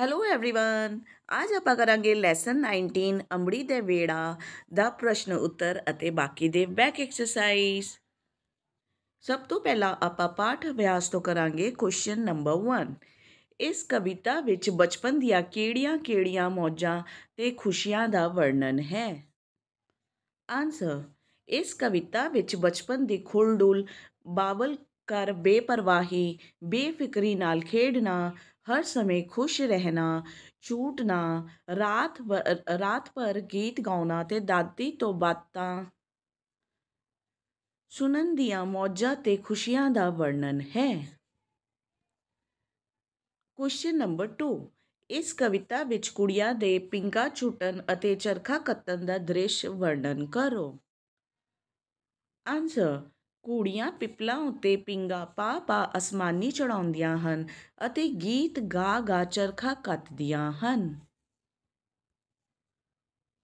Hello everyone ਅੱਜ ਆਪਾਂ ਕਰਾਂਗੇ ਲੈਸਨ 19 ਅੰਬੜੀ ਦੇ ਵੇੜਾ ਦਾ ਪ੍ਰਸ਼ਨ ਉੱਤਰ ਅਤੇ ਬਾਕੀ ਦੇ ਬੈਕ ਐਕਸਰਸਾਈਜ਼ ਸਭ ਤੋਂ ਪਹਿਲਾਂ ਆਪਾਂ ਪਾਠ ਅਭਿਆਸ ਤੋਂ ਕਰਾਂਗੇ ਕੁਐਸਚਨ ਨੰਬਰ 1 ਇਸ ਕਵਿਤਾ ਵਿੱਚ ਬਚਪਨ ਦੀਆਂ ਕਿਹੜੀਆਂ-ਕਿਹੜੀਆਂ ਮੌਜਾਂ ਤੇ ਖੁਸ਼ੀਆਂ ਦਾ ਵਰਣਨ ਹੈ ਆਨਸਰ ਇਸ ਕਵਿਤਾ ਵਿੱਚ ਬਚਪਨ ਦੀ ਖੁਲਡੁਲ ਬਾਬਲ ਕਰ ਬੇਪਰਵਾਹੀ ਬੇਫਿਕਰੀ ਨਾਲ ਖੇਡਣਾ ਹਰ ਸਮੇਂ ਖੁਸ਼ ਰਹਿਣਾ ਝੂਟਣਾ ਰਾਤ ਰਾਤ ਭਰ ਗੀਤ ਗਾਉਣਾ ਤੇ ਦਾਦੀ ਤੋਂ ਬਾਤਾਂ ਸੁਣਨ ਦੀਆਂ ਮੌਜਾਂ ਤੇ ਖੁਸ਼ੀਆਂ ਦਾ ਵਰਣਨ ਹੈ ਕੁਐਸਚਨ ਨੰਬਰ 2 ਇਸ ਕਵਿਤਾ ਵਿੱਚ ਕੁੜੀਆਂ ਦੇ ਪਿੰਗਾ ਝੂਟਣ ਅਤੇ ਚਰਖਾ ਕੱਤਣ ਦਾ ਦ੍ਰਿਸ਼ ਵਰਣਨ ਕਰੋ ਆਨਸਰ ਕੂੜੀਆਂ ਪਿੱਪਲਾਂ ਉੱਤੇ ਪੀਂਘਾਂ ਪਾ ਪਾ ਅਸਮਾਨੀ ਚੜਾਉਂਦੀਆਂ ਹਨ ਅਤੇ ਗੀਤ ਗਾ ਗਾ ਚਰਖਾ ਕੱਤਦੀਆਂ ਹਨ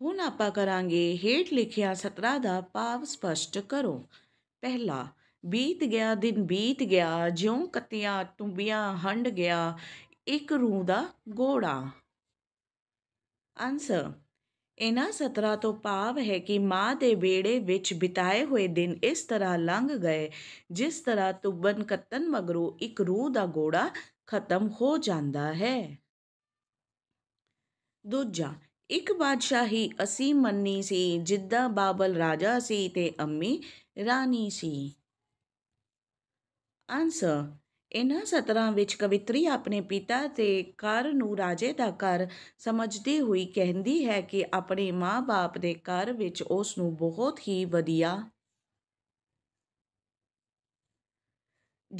ਹੁਣ ਆਪਾਂ ਕਰਾਂਗੇ ਹੇਠ ਲਿਖਿਆ 17 ਦਾ ਭਾਵ ਸਪਸ਼ਟ ਕਰੋ ਪਹਿਲਾ ਬੀਤ ਗਿਆ ਦਿਨ ਬੀਤ ਗਿਆ ਜਿਉਂ ਕਤਿਆਂ ਟੁੰਬੀਆਂ ਹੰਡ ਗਿਆ ਇੱਕ ਰੂਹ ਦਾ ਗੋੜਾ ਆਨਸਰ ਇਨ੍ਹਾਂ ਸਤਰਾ ਤੋਂ ਭਾਵ ਹੈ ਕਿ ਮਾਂ ਦੇ ਵੇੜੇ ਵਿੱਚ ਬਿਤਾਏ ਹੋਏ ਦਿਨ ਇਸ ਤਰ੍ਹਾਂ ਲੰਘ ਗਏ ਜਿਸ ਤਰ੍ਹਾਂ ਤੁਬਨ ਕੱਤਨ ਮਗਰੋਂ ਇੱਕ ਰੂਹ ਦਾ ਗੋੜਾ ਖਤਮ ਹੋ ਜਾਂਦਾ ਹੈ ਦੂਜਾ ਇੱਕ ਬਾਦਸ਼ਾਹੀ ਅਸੀਂ ਮੰਨੀ ਸੀ ਜਿੱਦਾਂ ਬਾਬਲ ਰਾਜਾ ਸੀ ਤੇ ਅੰਮੀ ਰਾਣੀ ਸੀ ਆਨਸਰ ਇਨ੍ਹਾਂ ਸਤਰਾਂ ਵਿੱਚ ਕਵਿਤਰੀ ਆਪਣੇ ਪਿਤਾ ਤੇ ਘਰ ਨੂੰ ਰਾਜੇ ਦਾ ਘਰ ਸਮਝਦੀ ਹੋਈ ਕਹਿੰਦੀ ਹੈ ਕਿ ਆਪਣੇ ਮਾਂ-ਬਾਪ ਦੇ ਘਰ ਵਿੱਚ ਉਸ ਨੂੰ ਬਹੁਤ ਹੀ ਵਧੀਆ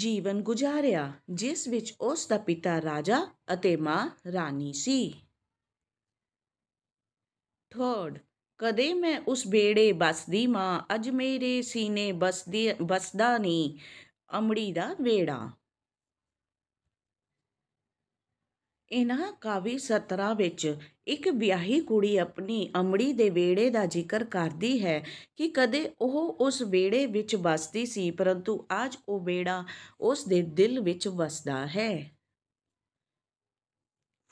ਜੀਵਨ ਗੁਜ਼ਾਰਿਆ ਜਿਸ ਵਿੱਚ ਉਸ ਦਾ ਪਿਤਾ ਰਾਜਾ ਅਤੇ ਮਾਂ ਰਾਣੀ ਸੀ ਥਰਡ ਕਦੇ ਮੈਂ ਉਸ ਬੇੜੇ ਬਸਦੀ ਮਾਂ ਅਜ ਮੇਰੇ ਸੀਨੇ ਬਸਦੀ ਬਸਦਾ ਨਹੀਂ ਅਮੜੀ ਦਾ ਵੇੜਾ ਇਹਨਾਂ ਕਾਵਿ ਸਤਰਾ ਵਿੱਚ ਇੱਕ ਵਿਆਹੀ ਕੁੜੀ ਆਪਣੀ ਅਮੜੀ ਦੇ ਵੇੜੇ ਦਾ ਜ਼ਿਕਰ ਕਰਦੀ ਹੈ ਕਿ ਕਦੇ ਉਹ ਉਸ ਵੇੜੇ ਵਿੱਚ ਵਸਦੀ ਸੀ ਪਰੰਤੂ ਅੱਜ ਉਹ ਵੇੜਾ ਉਸ ਦੇ ਦਿਲ ਵਿੱਚ ਵਸਦਾ ਹੈ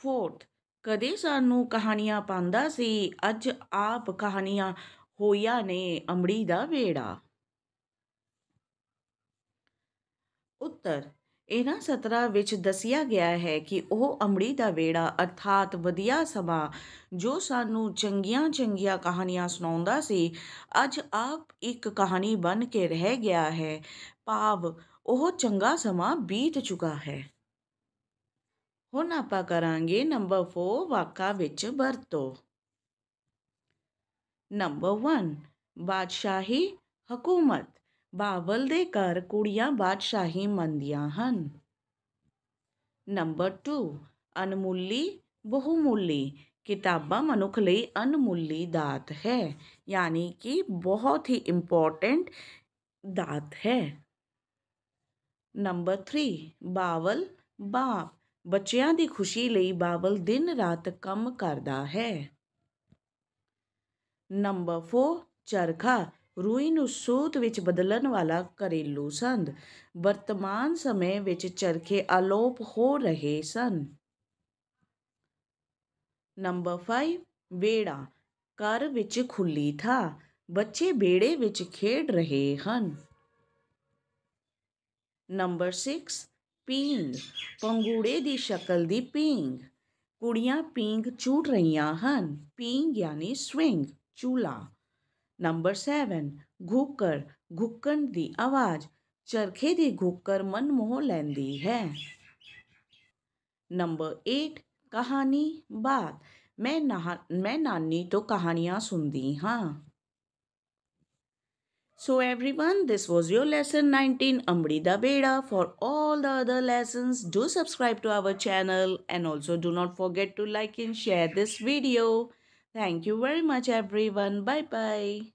ਫੋਰਥ ਕਦੇ ਸਾਨੂੰ ਕਹਾਣੀਆਂ ਪਾਉਂਦਾ ਸੀ ਅੱਜ ਆਪ ਕਹਾਣੀਆਂ ਹੋਇਆ ਨੇ ਅਮੜੀ ਦਾ ਵੇੜਾ ਉੱਤਰ ਇਹਨਾਂ ਸਤਰਾ ਵਿੱਚ ਦੱਸਿਆ ਗਿਆ ਹੈ ਕਿ ਉਹ ਅੰਮੜੀ ਦਾ ਵੇੜਾ ਅਰਥਾਤ ਵਧੀਆ ਸਮਾ ਜੋ ਸਾਨੂੰ ਚੰਗੀਆਂ ਚੰਗੀਆਂ ਕਹਾਣੀਆਂ ਸੁਣਾਉਂਦਾ ਸੀ ਅੱਜ ਆਪ ਇੱਕ ਕਹਾਣੀ ਬਣ ਕੇ ਰਹਿ ਗਿਆ ਹੈ ਭਾਵ ਉਹ ਚੰਗਾ ਸਮਾਂ ਬੀਤ ਚੁੱਕਾ ਹੈ ਹੁਣ ਆਪਾਂ ਕਰਾਂਗੇ ਨੰਬਰ 4 ਵਾਕਾ ਵਿੱਚ ਵਰਤੋ ਨੰਬਰ 1 ਬਾਦਸ਼ਾਹੀ ਹਕੂਮਤ ਬਾਵਲ ਦੇ ਘਰ ਕੁੜੀਆਂ ਬਾਦਸ਼ਾਹੀ ਮੰਨਦੀਆਂ ਹਨ ਨੰਬਰ 2 ਅਨਮੁੱਲੀ ਬਹੁਮੁੱਲੀ किताबा मनुख ਲਈ ਅਨਮੁੱਲੀ ਦਾਤ ਹੈ ਯਾਨੀ ਕਿ ਬਹੁਤ ਹੀ ਇੰਪੋਰਟੈਂਟ ਦਾਤ ਹੈ ਨੰਬਰ 3 ਬਾਵਲ ਬਾਪ ਬੱਚਿਆਂ ਦੀ ਖੁਸ਼ੀ ਲਈ ਬਾਵਲ ਦਿਨ ਰਾਤ ਕੰਮ ਕਰਦਾ ਹੈ ਨੰਬਰ 4 ਚਰਖਾ ਰੂਈ ਨੂੰ ਸੂਤ ਵਿੱਚ ਬਦਲਣ ਵਾਲਾ ਘਰੇਲੂ ਸੰਦ ਵਰਤਮਾਨ ਸਮੇਂ ਵਿੱਚ ਚਰਖੇ ਆਲੋਪ ਹੋ ਰਹੇ ਸਨ ਨੰਬਰ 5 ਵੇੜਾ ਘਰ ਵਿੱਚ ਖੁੱਲੀ ਥਾ ਬੱਚੇ ਵੇੜੇ ਵਿੱਚ ਖੇਡ ਰਹੇ ਹਨ ਨੰਬਰ 6 ਪੀਂਗ ਪੰਗੂੜੇ ਦੀ ਸ਼ਕਲ ਦੀ ਪੀਂਗ ਕੁੜੀਆਂ ਪੀਂਗ ਝੂਟ ਰਹੀਆਂ ਹਨ ਪੀਂਗ ਯਾਨੀ ਸਵਿੰਗ ਚੂਲਾ ਨੰਬਰ 7 ਘੂਕਰ ਘੁੱਕਣ ਦੀ ਆਵਾਜ਼ ਚਰਖੇ ਦੀ ਘੂਕਰ ਮਨ ਮੋਹ ਲੈਂਦੀ ਹੈ ਨੰਬਰ 8 ਕਹਾਣੀ ਬਾਤ ਮੈਂ ਮੈਂ ਨਾਨੀ ਤੋਂ ਕਹਾਣੀਆਂ ਸੁਣਦੀ ਹਾਂ So everyone, this was your lesson 19 Amri da Beda. For all the other lessons, do subscribe to our channel and also do not forget to like and share this video. Thank you very much everyone. Bye bye.